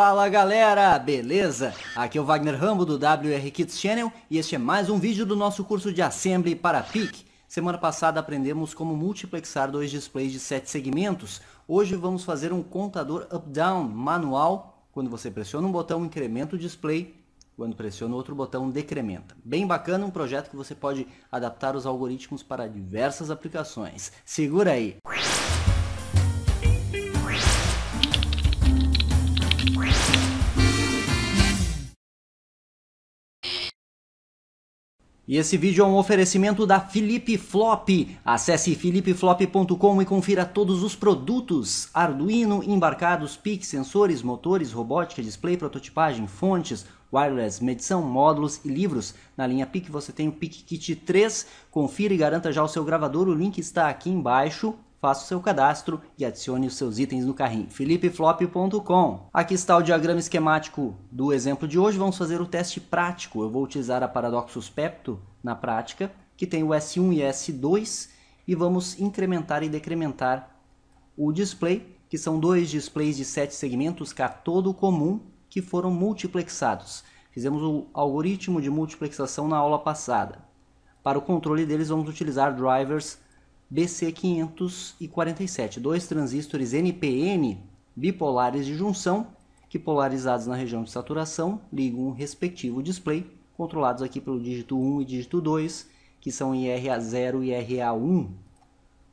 Fala galera, beleza? Aqui é o Wagner Rambo do WR Kids Channel e este é mais um vídeo do nosso curso de Assembly para PIC. Semana passada aprendemos como multiplexar dois displays de 7 segmentos. Hoje vamos fazer um contador up-down manual. Quando você pressiona um botão, incrementa o display. Quando pressiona outro botão, decrementa. Bem bacana, um projeto que você pode adaptar os algoritmos para diversas aplicações. Segura aí! E esse vídeo é um oferecimento da Felipe Flop. Acesse filipeflop.com e confira todos os produtos: Arduino, embarcados, PIC, sensores, motores, robótica, display, prototipagem, fontes, wireless, medição, módulos e livros. Na linha PIC você tem o PIC Kit 3. Confira e garanta já o seu gravador. O link está aqui embaixo. Faça o seu cadastro e adicione os seus itens no carrinho. felipeflop.com Aqui está o diagrama esquemático do exemplo de hoje. Vamos fazer o teste prático. Eu vou utilizar a Paradoxus Pepto na prática, que tem o S1 e S2, e vamos incrementar e decrementar o display, que são dois displays de sete segmentos catodo é comum que foram multiplexados. Fizemos o algoritmo de multiplexação na aula passada. Para o controle deles, vamos utilizar drivers BC547, dois transistores NPN bipolares de junção que polarizados na região de saturação ligam o respectivo display, controlados aqui pelo dígito 1 e dígito 2, que são IRA0 e ra 1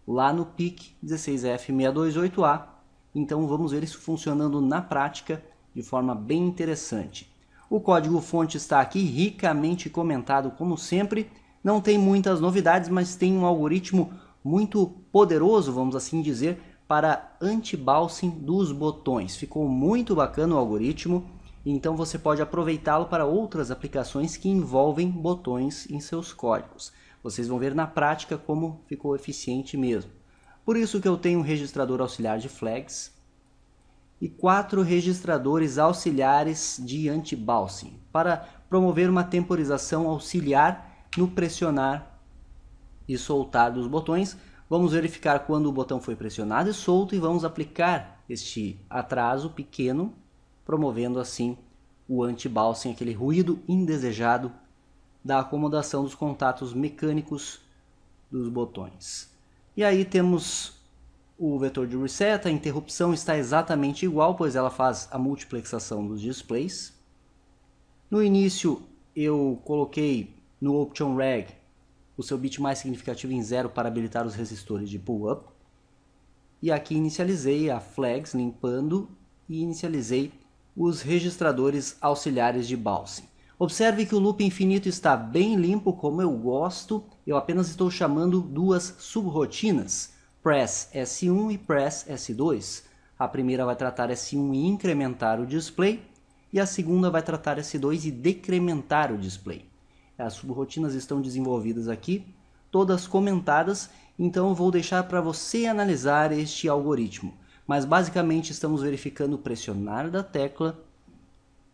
lá no PIC 16F628A. Então vamos ver isso funcionando na prática de forma bem interessante. O código-fonte está aqui ricamente comentado, como sempre. Não tem muitas novidades, mas tem um algoritmo muito poderoso, vamos assim dizer, para anti-bouncing dos botões. Ficou muito bacana o algoritmo, então você pode aproveitá-lo para outras aplicações que envolvem botões em seus códigos. Vocês vão ver na prática como ficou eficiente mesmo. Por isso que eu tenho um registrador auxiliar de flags e quatro registradores auxiliares de anti-bouncing para promover uma temporização auxiliar no pressionar e soltar dos botões. Vamos verificar quando o botão foi pressionado e solto e vamos aplicar este atraso pequeno, promovendo assim o anti balsing aquele ruído indesejado da acomodação dos contatos mecânicos dos botões. E aí temos o vetor de reset, a interrupção está exatamente igual, pois ela faz a multiplexação dos displays. No início eu coloquei no Option Reg o seu bit mais significativo em zero para habilitar os resistores de pull-up. E aqui inicializei a flags limpando e inicializei os registradores auxiliares de Balsing. Observe que o loop infinito está bem limpo como eu gosto, eu apenas estou chamando duas subrotinas, press S1 e press S2. A primeira vai tratar S1 e incrementar o display, e a segunda vai tratar S2 e decrementar o display. As subrotinas estão desenvolvidas aqui, todas comentadas, então vou deixar para você analisar este algoritmo. Mas basicamente estamos verificando o pressionar da tecla,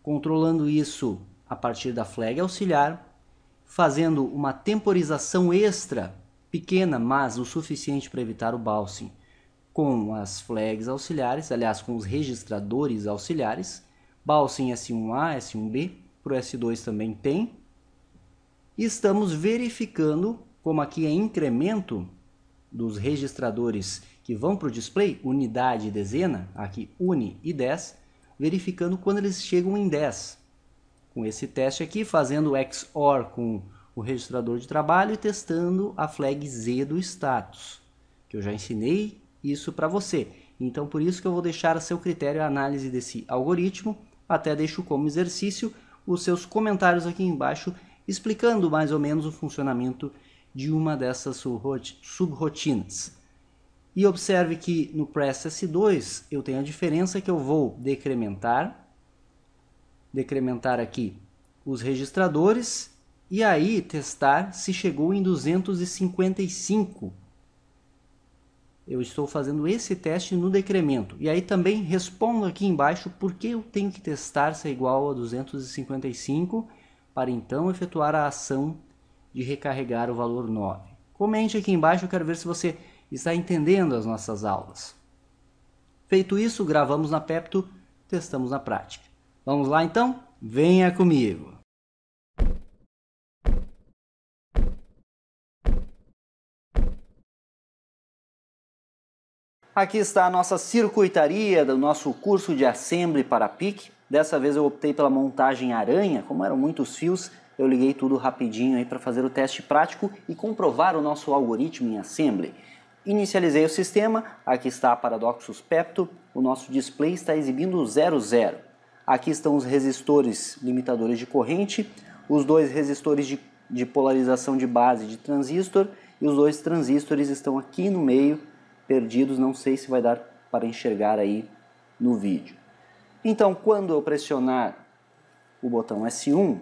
controlando isso a partir da flag auxiliar, fazendo uma temporização extra, pequena, mas o suficiente para evitar o balsing, com as flags auxiliares, aliás, com os registradores auxiliares, balsing S1A, S1B, para o S2 também tem, estamos verificando como aqui é incremento dos registradores que vão para o display, unidade e dezena, aqui uni e 10, verificando quando eles chegam em 10. Com esse teste aqui, fazendo XOR com o registrador de trabalho e testando a flag Z do status, que eu já ensinei isso para você. Então, por isso que eu vou deixar a seu critério a análise desse algoritmo, até deixo como exercício os seus comentários aqui embaixo explicando mais ou menos o funcionamento de uma dessas subrotinas. E observe que no press S2 eu tenho a diferença que eu vou decrementar, decrementar aqui os registradores e aí testar se chegou em 255. Eu estou fazendo esse teste no decremento. E aí também respondo aqui embaixo por que eu tenho que testar se é igual a 255 para então efetuar a ação de recarregar o valor 9. Comente aqui embaixo, eu quero ver se você está entendendo as nossas aulas. Feito isso, gravamos na Pepto, testamos na prática. Vamos lá então? Venha comigo! Aqui está a nossa circuitaria do nosso curso de Assembly para PIC. Dessa vez eu optei pela montagem aranha, como eram muitos fios, eu liguei tudo rapidinho aí para fazer o teste prático e comprovar o nosso algoritmo em assembly. Inicializei o sistema, aqui está a Paradoxus Pepto, o nosso display está exibindo 00. Aqui estão os resistores limitadores de corrente, os dois resistores de, de polarização de base de transistor e os dois transistores estão aqui no meio, perdidos, não sei se vai dar para enxergar aí no vídeo. Então, quando eu pressionar o botão S1,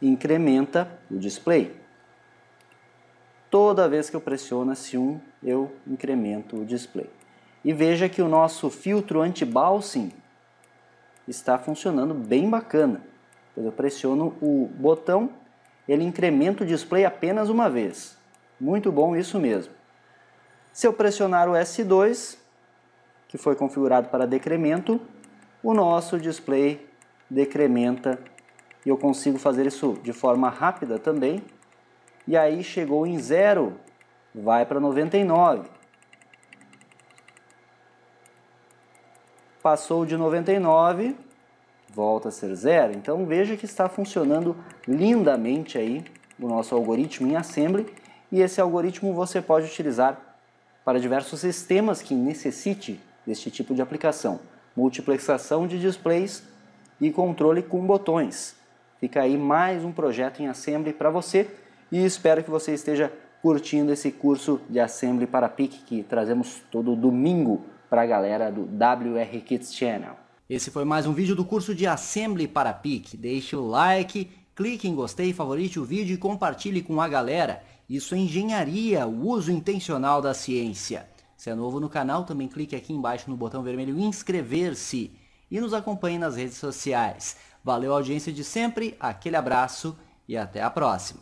incrementa o display. Toda vez que eu pressiono S1, eu incremento o display. E veja que o nosso filtro anti-bouncing está funcionando bem bacana. Quando eu pressiono o botão, ele incrementa o display apenas uma vez. Muito bom isso mesmo. Se eu pressionar o S2, que foi configurado para decremento, o nosso display decrementa e eu consigo fazer isso de forma rápida também. E aí chegou em zero, vai para 99. Passou de 99, volta a ser zero. Então veja que está funcionando lindamente aí o nosso algoritmo em Assembly. E esse algoritmo você pode utilizar para diversos sistemas que necessite deste tipo de aplicação, multiplexação de displays e controle com botões. Fica aí mais um projeto em Assembly para você e espero que você esteja curtindo esse curso de Assembly para PIC que trazemos todo domingo para a galera do WR Kids Channel. Esse foi mais um vídeo do curso de Assembly para PIC. Deixe o like, clique em gostei, favorite o vídeo e compartilhe com a galera. Isso é engenharia, o uso intencional da ciência. Se é novo no canal, também clique aqui embaixo no botão vermelho inscrever-se e nos acompanhe nas redes sociais. Valeu a audiência de sempre, aquele abraço e até a próxima.